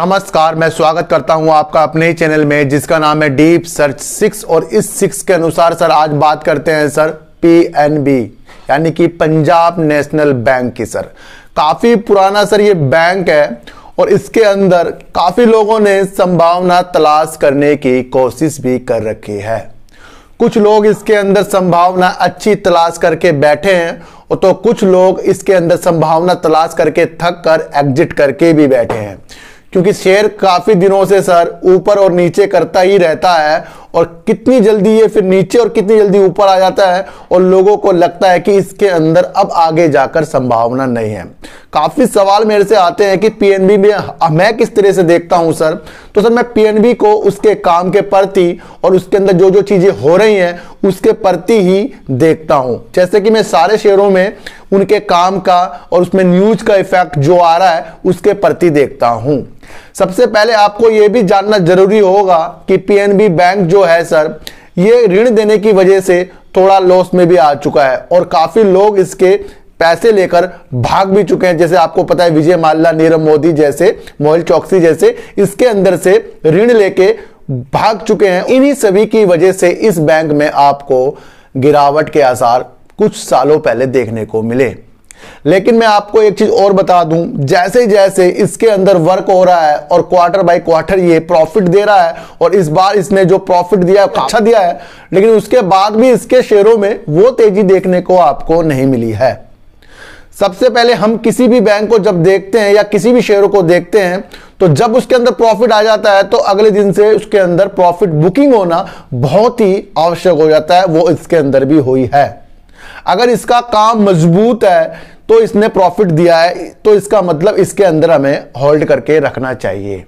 नमस्कार मैं स्वागत करता हूं आपका अपने ही चैनल में जिसका नाम है डीप सर्च सिक्स और इस सिक्स के अनुसार सर आज बात करते हैं सर पीएनबी यानी कि पंजाब नेशनल बैंक की सर काफ़ी पुराना सर ये बैंक है और इसके अंदर काफ़ी लोगों ने संभावना तलाश करने की कोशिश भी कर रखी है कुछ लोग इसके अंदर संभावना अच्छी तलाश करके बैठे हैं और तो कुछ लोग इसके अंदर संभावना तलाश करके थक कर एग्जिट करके भी बैठे हैं क्योंकि शेयर काफी दिनों से सर ऊपर और नीचे करता ही रहता है और कितनी जल्दी ये फिर नीचे और कितनी जल्दी ऊपर आ जाता है और लोगों को लगता है कि इसके अंदर अब आगे जाकर संभावना नहीं है काफ़ी सवाल मेरे से आते हैं कि पीएनबी में मैं किस तरह से देखता हूं सर तो सर मैं पीएनबी को उसके काम के प्रति और उसके अंदर जो जो चीज़ें हो रही हैं उसके प्रति ही देखता हूं जैसे कि मैं सारे शेयरों में उनके काम का और उसमें न्यूज का इफेक्ट जो आ रहा है उसके प्रति देखता हूं सबसे पहले आपको यह भी जानना जरूरी होगा कि पीएनबी बैंक जो जो है सर ये ऋण देने की वजह से थोड़ा लॉस में भी आ चुका है और काफी लोग इसके पैसे लेकर भाग भी चुके हैं जैसे आपको पता है विजय माल्ला नीरव मोदी जैसे मोहल चौकसी जैसे इसके अंदर से ऋण लेके भाग चुके हैं इन्हीं सभी की वजह से इस बैंक में आपको गिरावट के आसार कुछ सालों पहले देखने को मिले लेकिन मैं आपको एक चीज और बता दूं जैसे जैसे इसके अंदर वर्क हो रहा है और क्वार्टर बाय क्वार्टर ये प्रॉफिट दे रहा है और इस बार इसने जो प्रॉफिट दिया है अच्छा दिया है लेकिन उसके बाद भी इसके शेयरों में वो तेजी देखने को आपको नहीं मिली है सबसे पहले हम किसी भी बैंक को जब देखते हैं या किसी भी शेयरों को देखते हैं तो जब उसके अंदर प्रॉफिट आ जाता है तो अगले दिन से उसके अंदर प्रॉफिट बुकिंग होना बहुत ही आवश्यक हो जाता है वो इसके अंदर भी हुई है अगर इसका काम मजबूत है तो इसने प्रॉफिट दिया है तो इसका मतलब इसके अंदर हमें होल्ड करके रखना चाहिए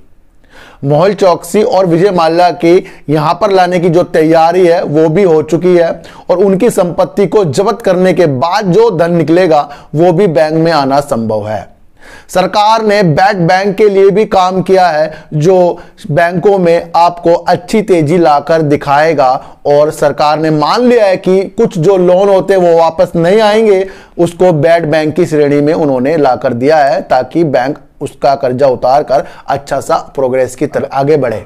मोहल चौकसी और विजय माल्या की यहां पर लाने की जो तैयारी है वो भी हो चुकी है और उनकी संपत्ति को जब्त करने के बाद जो धन निकलेगा वो भी बैंक में आना संभव है सरकार ने बैट बैंक के लिए भी काम किया है जो बैंकों में आपको अच्छी तेजी लाकर दिखाएगा और सरकार ने मान लिया है कि कुछ जो लोन होते हैं वो वापस नहीं आएंगे उसको बैट बैंक की श्रेणी में उन्होंने लाकर दिया है ताकि बैंक उसका कर्जा उतार कर अच्छा सा प्रोग्रेस की तरफ आगे बढ़े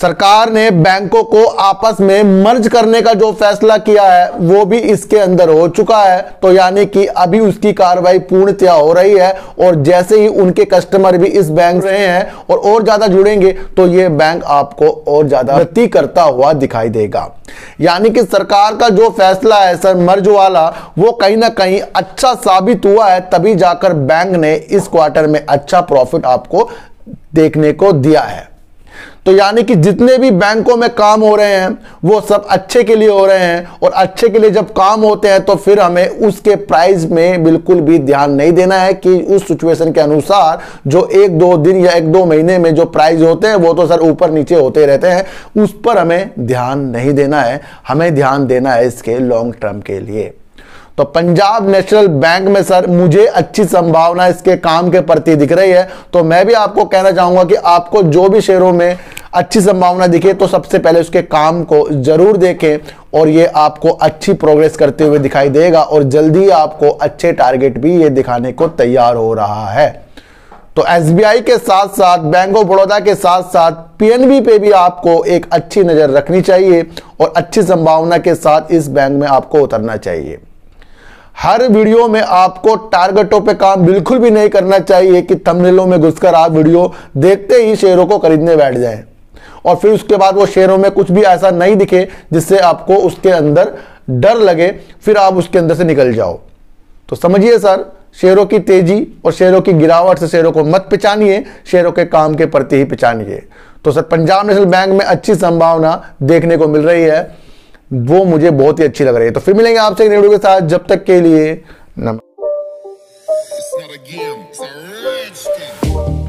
सरकार ने बैंकों को आपस में मर्ज करने का जो फैसला किया है वो भी इसके अंदर हो चुका है तो यानी कि अभी उसकी कार्रवाई पूर्णतया हो रही है और जैसे ही उनके कस्टमर भी इस बैंक रहे हैं और और ज्यादा जुड़ेंगे तो ये बैंक आपको और ज्यादा गति करता हुआ दिखाई देगा यानी कि सरकार का जो फैसला है सर मर्ज वाला वो कहीं ना कहीं अच्छा साबित हुआ है तभी जाकर बैंक ने इस क्वार्टर में अच्छा प्रॉफिट आपको देखने को दिया है तो यानी कि जितने भी बैंकों में काम हो रहे हैं वो सब अच्छे के लिए हो रहे हैं और अच्छे के लिए जब काम होते हैं तो फिर हमें उसके प्राइस में बिल्कुल भी ध्यान नहीं देना है कि उस सिचुएशन के अनुसार जो एक दो दिन या एक दो महीने में जो प्राइस होते हैं वो तो सर ऊपर नीचे होते रहते हैं उस पर हमें ध्यान नहीं देना है हमें ध्यान देना है इसके लॉन्ग टर्म के लिए तो पंजाब नेशनल बैंक में सर मुझे अच्छी संभावना इसके काम के प्रति दिख रही है तो मैं भी आपको कहना चाहूंगा कि आपको जो भी शेयरों में अच्छी संभावना दिखे तो सबसे पहले उसके काम को जरूर देखें और ये आपको अच्छी प्रोग्रेस करते हुए दिखाई देगा और जल्दी आपको अच्छे टारगेट भी ये दिखाने को तैयार हो रहा है तो एस के साथ साथ बैंक ऑफ बड़ौदा के साथ साथ पीएनबी पे भी आपको एक अच्छी नज़र रखनी चाहिए और अच्छी संभावना के साथ इस बैंक में आपको उतरना चाहिए हर वीडियो में आपको टारगेटों पे काम बिल्कुल भी नहीं करना चाहिए कि तमनेलों में घुसकर आप वीडियो देखते ही शेयरों को खरीदने बैठ जाएं और फिर उसके बाद वो शेयरों में कुछ भी ऐसा नहीं दिखे जिससे आपको उसके अंदर डर लगे फिर आप उसके अंदर से निकल जाओ तो समझिए सर शेयरों की तेजी और शेयरों की गिरावट से शेयरों को मत पहचानिए शेयरों के काम के प्रति ही पहचानिए तो सर पंजाब नेशनल बैंक में अच्छी संभावना देखने को मिल रही है वो मुझे बहुत ही अच्छी लग रही है तो फिर मिलेंगे आपसे एक वीडियो के साथ जब तक के लिए नमस्कार